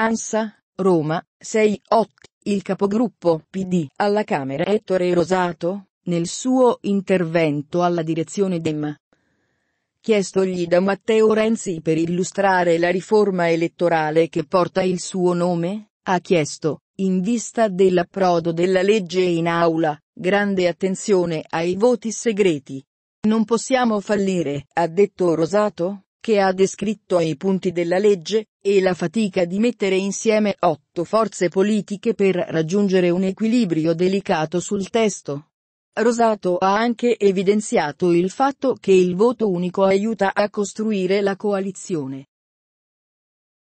ANSA, Roma, 6-8, il capogruppo PD alla Camera Ettore Rosato, nel suo intervento alla direzione DEM. Chiestogli da Matteo Renzi per illustrare la riforma elettorale che porta il suo nome, ha chiesto, in vista dell'approdo della legge in aula, grande attenzione ai voti segreti. Non possiamo fallire, ha detto Rosato, che ha descritto i punti della legge, e la fatica di mettere insieme otto forze politiche per raggiungere un equilibrio delicato sul testo. Rosato ha anche evidenziato il fatto che il voto unico aiuta a costruire la coalizione,